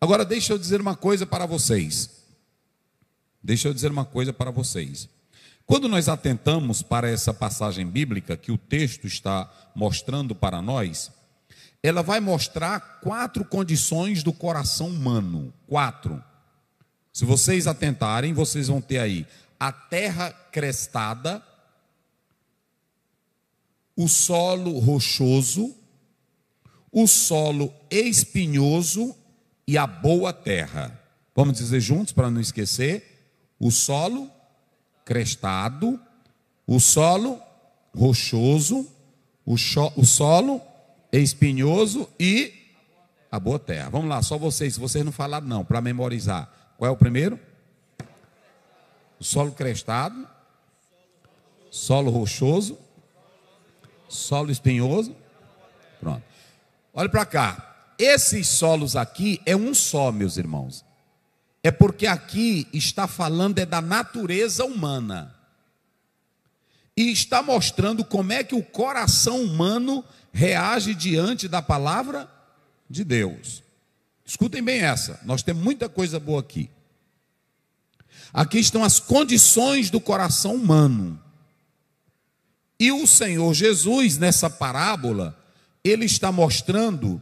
Agora, deixa eu dizer uma coisa para vocês. Deixa eu dizer uma coisa para vocês. Quando nós atentamos para essa passagem bíblica que o texto está mostrando para nós, ela vai mostrar quatro condições do coração humano. Quatro. Se vocês atentarem, vocês vão ter aí a terra crestada, o solo rochoso, o solo espinhoso e a boa terra. Vamos dizer juntos para não esquecer: o solo crestado, o solo rochoso, o, cho, o solo espinhoso e a boa terra. Vamos lá, só vocês, se vocês não falaram não, para memorizar. Qual é o primeiro? O solo crestado, solo rochoso, solo espinhoso. Pronto. Olha para cá. Esses solos aqui é um só, meus irmãos. É porque aqui está falando é da natureza humana. E está mostrando como é que o coração humano reage diante da palavra de Deus. Escutem bem essa, nós temos muita coisa boa aqui. Aqui estão as condições do coração humano. E o Senhor Jesus, nessa parábola, ele está mostrando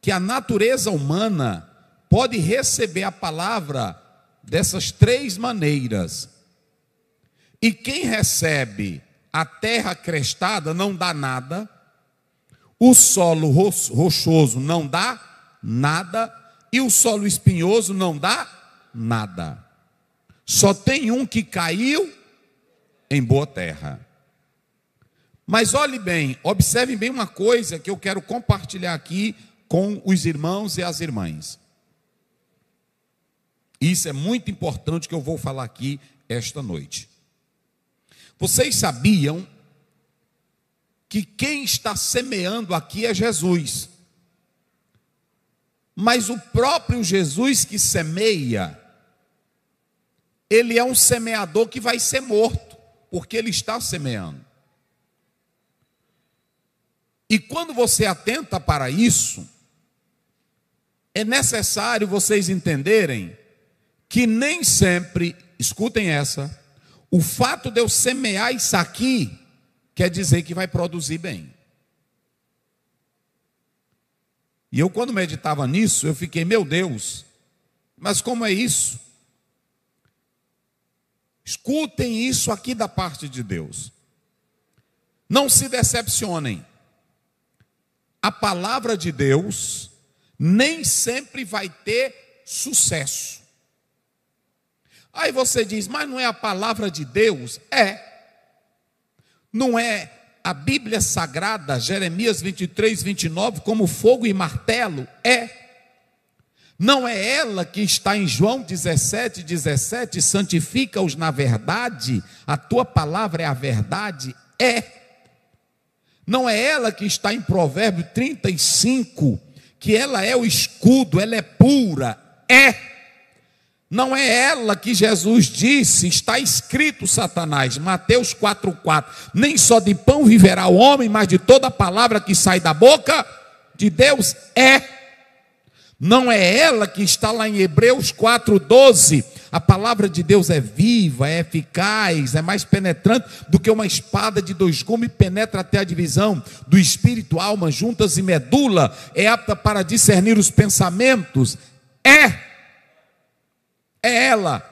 que a natureza humana pode receber a palavra dessas três maneiras. E quem recebe a terra crestada não dá nada, o solo rochoso não dá nada, e o solo espinhoso não dá nada. Só tem um que caiu em boa terra. Mas olhe bem, observe bem uma coisa que eu quero compartilhar aqui com os irmãos e as irmãs. Isso é muito importante que eu vou falar aqui esta noite. Vocês sabiam que quem está semeando aqui é Jesus. Mas o próprio Jesus que semeia, ele é um semeador que vai ser morto, porque ele está semeando. E quando você atenta para isso, é necessário vocês entenderem que nem sempre, escutem essa, o fato de eu semear isso aqui quer dizer que vai produzir bem. E eu, quando meditava nisso, eu fiquei, meu Deus, mas como é isso? Escutem isso aqui da parte de Deus. Não se decepcionem. A palavra de Deus nem sempre vai ter sucesso. Aí você diz, mas não é a palavra de Deus? É. Não é a Bíblia Sagrada, Jeremias 23, 29, como fogo e martelo? É. Não é ela que está em João 17, 17, santifica-os na verdade, a tua palavra é a verdade? É. Não é ela que está em Provérbio 35, que ela é o escudo, ela é pura, é. Não é ela que Jesus disse, está escrito Satanás, Mateus 4,4. Nem só de pão viverá o homem, mas de toda palavra que sai da boca de Deus é. Não é ela que está lá em Hebreus 4,12 a palavra de Deus é viva, é eficaz, é mais penetrante do que uma espada de dois gumes, penetra até a divisão do espírito, alma, juntas e medula, é apta para discernir os pensamentos. É, é ela.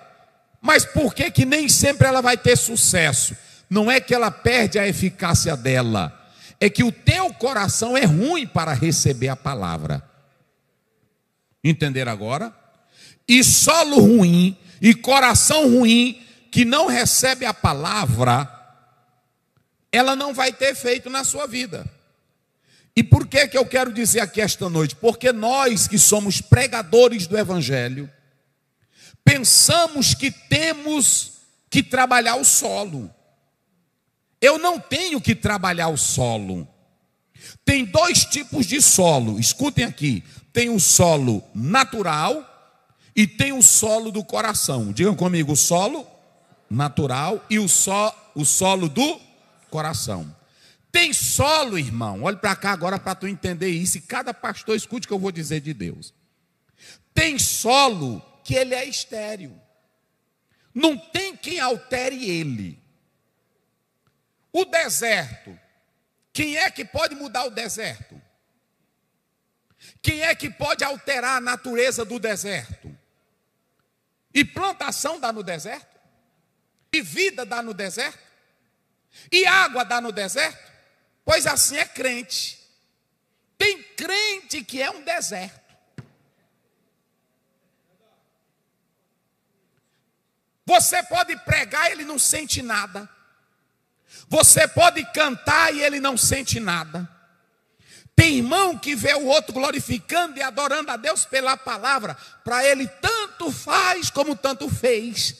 Mas por que que nem sempre ela vai ter sucesso? Não é que ela perde a eficácia dela, é que o teu coração é ruim para receber a palavra. Entender agora? E solo ruim e coração ruim, que não recebe a palavra, ela não vai ter efeito na sua vida. E por que, que eu quero dizer aqui esta noite? Porque nós que somos pregadores do Evangelho, pensamos que temos que trabalhar o solo. Eu não tenho que trabalhar o solo. Tem dois tipos de solo, escutem aqui: tem o solo natural e tem o solo do coração. Digam comigo, o solo natural e o, so, o solo do coração. Tem solo, irmão. Olhe para cá agora para tu entender isso. E cada pastor escute o que eu vou dizer de Deus. Tem solo que ele é estéreo. Não tem quem altere ele. O deserto. Quem é que pode mudar o deserto? Quem é que pode alterar a natureza do deserto? E plantação dá no deserto? E vida dá no deserto? E água dá no deserto? Pois assim é crente. Tem crente que é um deserto. Você pode pregar, e ele não sente nada. Você pode cantar e ele não sente nada. Tem irmão que vê o outro glorificando e adorando a Deus pela palavra, para ele tanto tanto faz como tanto fez.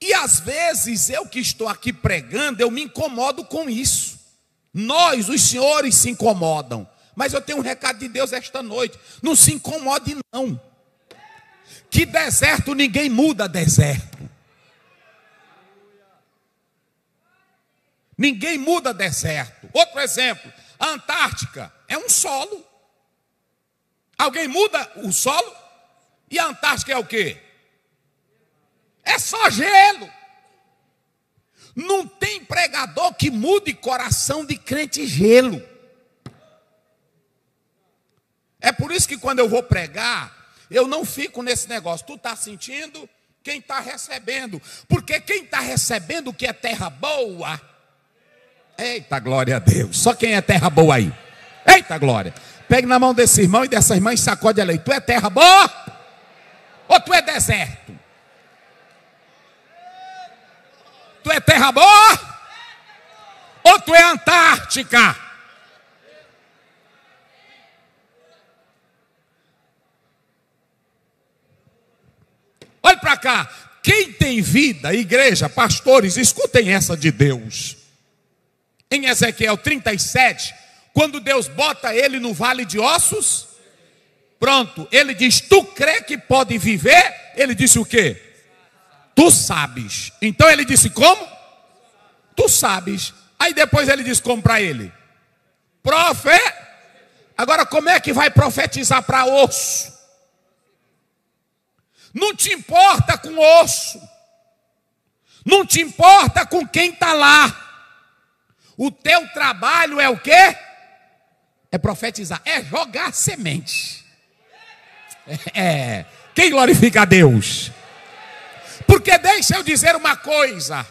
E às vezes eu que estou aqui pregando, eu me incomodo com isso. Nós, os senhores, se incomodam. Mas eu tenho um recado de Deus esta noite. Não se incomode, não. Que deserto ninguém muda deserto. Ninguém muda deserto. Outro exemplo, a Antártica é um solo. Alguém muda o solo? E a Antártica é o quê? É só gelo. Não tem pregador que mude coração de crente gelo. É por isso que quando eu vou pregar, eu não fico nesse negócio. Tu está sentindo, quem está recebendo. Porque quem está recebendo o que é terra boa. Eita glória a Deus. Só quem é terra boa aí. Eita glória. Pegue na mão desse irmão e dessa irmã e sacode ela aí. Tu é terra boa? ou tu é deserto? Tu é terra boa? Ou tu é Antártica? Olhe para cá. Quem tem vida, igreja, pastores, escutem essa de Deus. Em Ezequiel 37, quando Deus bota ele no vale de ossos, Pronto, ele diz: Tu crê que pode viver? Ele disse o quê? Tu sabes. Então ele disse: Como? Tu sabes. Aí depois ele diz: Como para ele? Profe. Agora, como é que vai profetizar para osso? Não te importa com osso. Não te importa com quem está lá. O teu trabalho é o quê? É profetizar, é jogar semente. É. Quem glorifica a Deus? Porque deixa eu dizer uma coisa.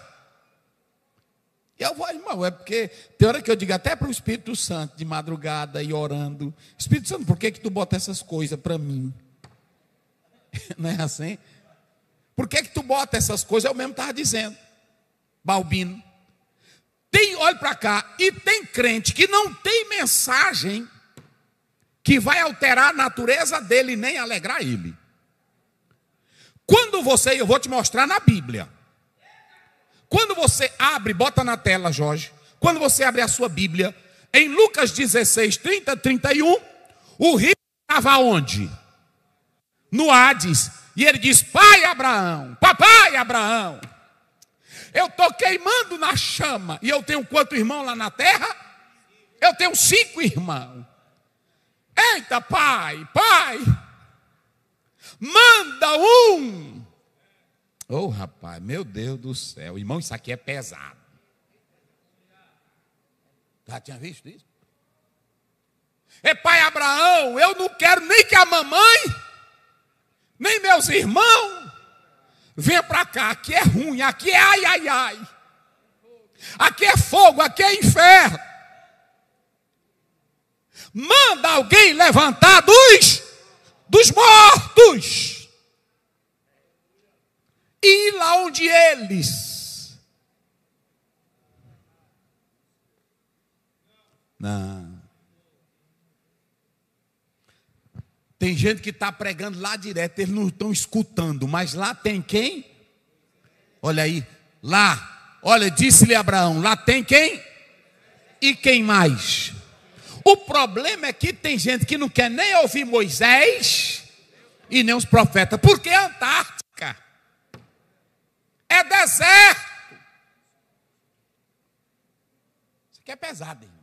Eu vou, irmão, é porque tem hora que eu digo até para o Espírito Santo de madrugada e orando: Espírito Santo, por que, que tu bota essas coisas para mim? Não é assim? Por que, que tu bota essas coisas? Eu mesmo estava dizendo, Balbino. Tem, olha para cá, e tem crente que não tem mensagem que vai alterar a natureza dele nem alegrar ele. Quando você, eu vou te mostrar na Bíblia. Quando você abre, bota na tela, Jorge. Quando você abre a sua Bíblia, em Lucas 16, 30, 31, o rico estava onde? No Hades. E ele diz: Pai Abraão, papai Abraão, eu estou queimando na chama. E eu tenho quanto irmão lá na terra? Eu tenho cinco irmãos. Eita, pai, pai, manda um. Ô oh, rapaz, meu Deus do céu, irmão, isso aqui é pesado. Já tinha visto isso? É pai Abraão, eu não quero nem que a mamãe, nem meus irmãos, venham para cá, aqui é ruim, aqui é ai, ai, ai, aqui é fogo, aqui é inferno. Manda alguém levantar dos, dos mortos. E ir lá onde eles. Não. Tem gente que está pregando lá direto, eles não estão escutando, mas lá tem quem? Olha aí, lá, olha, disse-lhe Abraão: lá tem quem? E quem mais? O problema é que tem gente que não quer nem ouvir Moisés e nem os profetas, porque é Antártica, é deserto. Isso aqui é pesado, irmão.